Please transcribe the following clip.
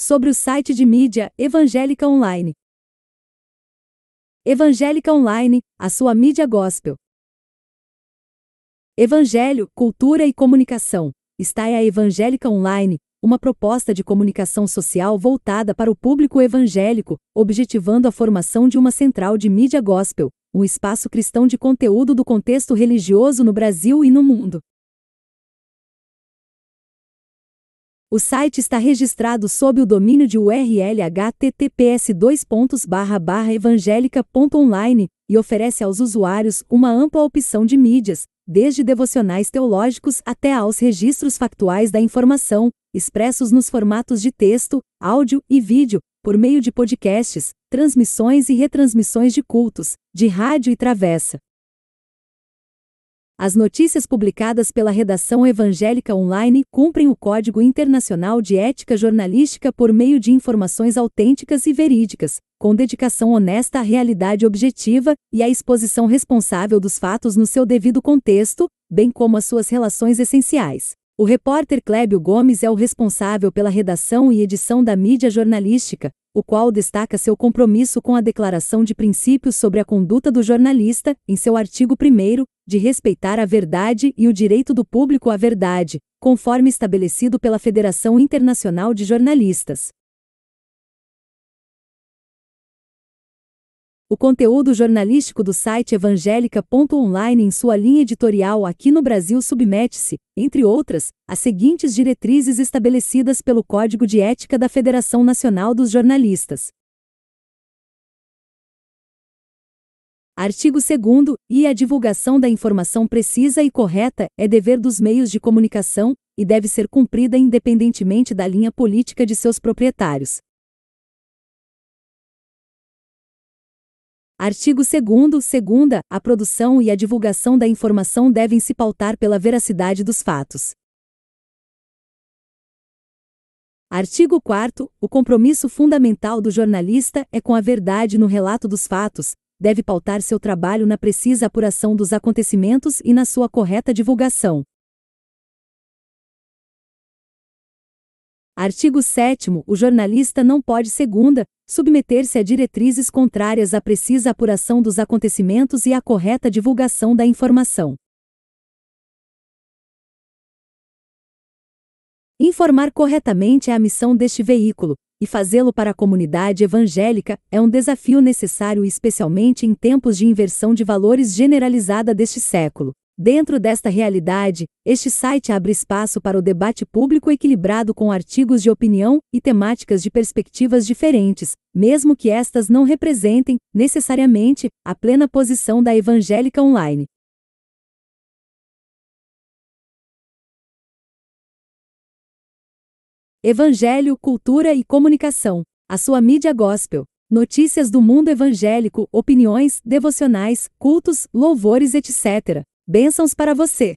sobre o site de mídia Evangélica Online. Evangélica Online, a sua mídia gospel. Evangelho, cultura e comunicação. Está a Evangélica Online, uma proposta de comunicação social voltada para o público evangélico, objetivando a formação de uma central de mídia gospel, um espaço cristão de conteúdo do contexto religioso no Brasil e no mundo. O site está registrado sob o domínio de URL https://evangelica.online e oferece aos usuários uma ampla opção de mídias, desde devocionais teológicos até aos registros factuais da informação, expressos nos formatos de texto, áudio e vídeo, por meio de podcasts, transmissões e retransmissões de cultos, de rádio e travessa. As notícias publicadas pela redação evangélica online cumprem o Código Internacional de Ética Jornalística por meio de informações autênticas e verídicas, com dedicação honesta à realidade objetiva e à exposição responsável dos fatos no seu devido contexto, bem como as suas relações essenciais. O repórter Clébio Gomes é o responsável pela redação e edição da mídia jornalística, o qual destaca seu compromisso com a Declaração de Princípios sobre a Conduta do Jornalista, em seu artigo 1, de respeitar a verdade e o direito do público à verdade, conforme estabelecido pela Federação Internacional de Jornalistas. O conteúdo jornalístico do site evangélica.online em sua linha editorial aqui no Brasil submete-se, entre outras, às seguintes diretrizes estabelecidas pelo Código de Ética da Federação Nacional dos Jornalistas. Artigo 2 e a divulgação da informação precisa e correta é dever dos meios de comunicação e deve ser cumprida independentemente da linha política de seus proprietários. Artigo 2 segunda, a produção e a divulgação da informação devem se pautar pela veracidade dos fatos. Artigo 4 o compromisso fundamental do jornalista é com a verdade no relato dos fatos, deve pautar seu trabalho na precisa apuração dos acontecimentos e na sua correta divulgação. Artigo 7 O jornalista não pode, segunda, submeter-se a diretrizes contrárias à precisa apuração dos acontecimentos e à correta divulgação da informação. Informar corretamente é a missão deste veículo, e fazê-lo para a comunidade evangélica é um desafio necessário, especialmente em tempos de inversão de valores generalizada deste século. Dentro desta realidade, este site abre espaço para o debate público equilibrado com artigos de opinião e temáticas de perspectivas diferentes, mesmo que estas não representem, necessariamente, a plena posição da evangélica online. Evangelho, Cultura e Comunicação. A sua mídia gospel. Notícias do mundo evangélico, opiniões, devocionais, cultos, louvores, etc. Bênçãos para você.